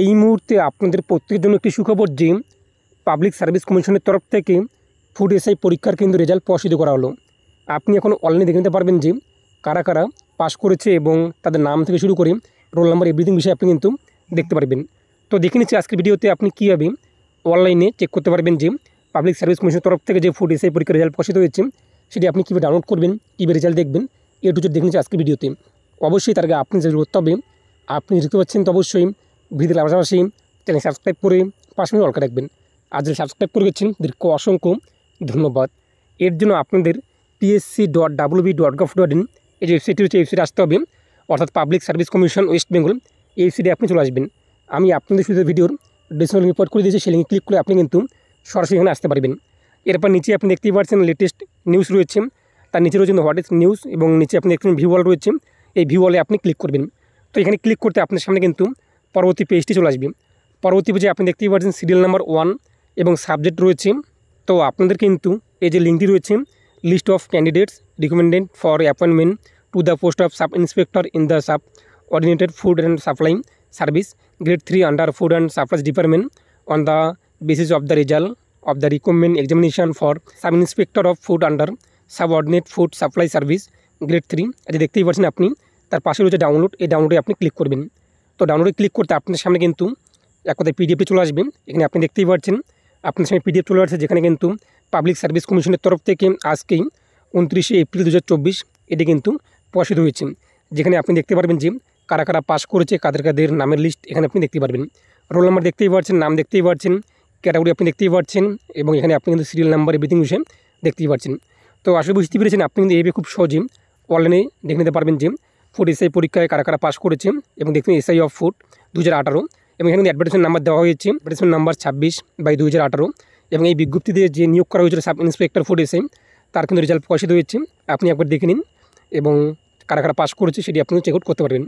এই মুহূর্তে আপনাদের প্রত্যেকের জন্য একটি সুখবর যে পাবলিক সার্ভিস কমিশনের তরফ থেকে ফুড এসআই পরীক্ষার কিন্তু রেজাল্ট প্রসিদ্ধ করা হলো আপনি এখন অনলাইনে দেখে নিতে পারবেন যে কারা কারা পাস করেছে এবং তাদের নাম থেকে শুরু করে রোল নাম্বার এভরিথিং বিষয়ে আপনি কিন্তু দেখতে পারবেন তো দেখে নিচ্ছি আজকের ভিডিওতে আপনি কীভাবে অনলাইনে চেক করতে পারবেন যে পাবলিক সার্ভিস কমিশনের তরফ থেকে যে ফুড এসআই পরীক্ষার রেজাল্ট প্রসিদ্ধ হয়েছে সেটি আপনি কীভাবে ডাউনলোড করবেন কীভাবে রেজাল্ট দেখবেন এটু দেখে নিচ্ছি আজকের ভিডিওতে অবশ্যই তার আগে আপনি যে করতে হবে আপনি দেখতে পাচ্ছেন তো অবশ্যই ভিডিওর পাশাপাশি চ্যানেল সাবস্ক্রাইব করে পাশে অলকা রাখবেন আর যদি সাবস্ক্রাইব করে গেছেন দীর্ঘ অসংখ্য ধন্যবাদ এর জন্য আপনাদের PSC dot WB dot gov dot in এই যে ওয়েবসাইটটি রয়েছে ওয়েবসাইটে আসতে হবে অর্থাৎ public service commission West Bengal এই ওয়েবসাইটে আপনি চলে আসবেন আমি আপনাদের শুধু ভিডিওর ডিসকাউন্ট রিপোর্ট করে দিয়েছি সেই লিঙ্কে ক্লিক করে আপনি কিন্তু সরাসরি এখানে আসতে পারবেন এরপর নিচে আপনি দেখতেই পাচ্ছেন লেটেস্ট নিউজ রয়েছে তার নিচে রয়েছে হোয়াট ইস নিউজ এবং নিচে আপনি দেখতে ভিউ ওয়াল রয়েছে এই ভিউ ওয়ালে আপনি ক্লিক করবেন তো এখানে ক্লিক করতে আপনার সামনে কিন্তু পরবর্তী পেজটি চলে আসবে পরবর্তী পেজে আপনি দেখতেই পাচ্ছেন সিরিয়াল নাম্বার ওয়ান এবং সাবজেক্ট রয়েছে তো আপনাদের কিন্তু এই যে লিঙ্কটি রয়েছে list of candidates recommended for appointment to the post of sub inspector in the sub ordinated food and supply service grade three under food and supplies department on the basis of the result of the recommend examination for sub inspector of food under subordinate food supply service grade three এটা দেখতেই পাচ্ছেন আপনি তার পাশে রয়েছে download এই ডাউনলোডে আপনি ক্লিক করবেন তো ডাউনলোডে ক্লিক করতে আপনার সামনে কিন্তু এক কথায় পিডিএফটি চলে আসবেন এখানে আপনি দেখতেই পাচ্ছেন আপনার সামনে পিডিএফ চলে আসছে যেখানে কিন্তু পাবলিক সার্ভিস কমিশনের তরফ থেকে আজকেই উনত্রিশে এপ্রিল দু এটি কিন্তু প্রকাশিত হয়েছে যেখানে আপনি দেখতে পারবেন যে কারা কারা পাস করেছে কাদের কাদের নামের লিস্ট এখানে আপনি দেখতে পারবেন রোল নাম্বার দেখতেই পাচ্ছেন নাম দেখতেই পাচ্ছেন ক্যাটাগরি আপনি দেখতেই পাচ্ছেন এবং এখানে আপনি কিন্তু সিরিয়াল নাম্বার এভিথিং বিষয়ে দেখতেই পাচ্ছেন তো আসলে বুঝতে পেরেছেন আপনি কিন্তু এই খুব সহজে অনলাইনে দেখে নিতে পারবেন যে ফুড এসআই পরীক্ষায় কারা কারা পাশ করেছে এবং দেখুন এসআই অফ ফুড দু হাজার আঠারো এবং এখানে অ্যাডভার্টাইজমেন্ট নাম্বার দেওয়া হয়েছে অ্যাডভার্টাইজমেন্ট নাম্বার ছাব্বিশ বাই দু হাজার আঠারো এবং এই বিজ্ঞপ্তি দিয়ে যে নিয়োগ করা হয়েছিল সাব ইন্সপেক্টর ফুড এসআই তার কিন্তু রেজাল্ট প্রকাশিত হয়েছে আপনি একবার দেখে নিন এবং কারা কারা পাশ করেছে সেটি আপনি চেক আউট করতে পারবেন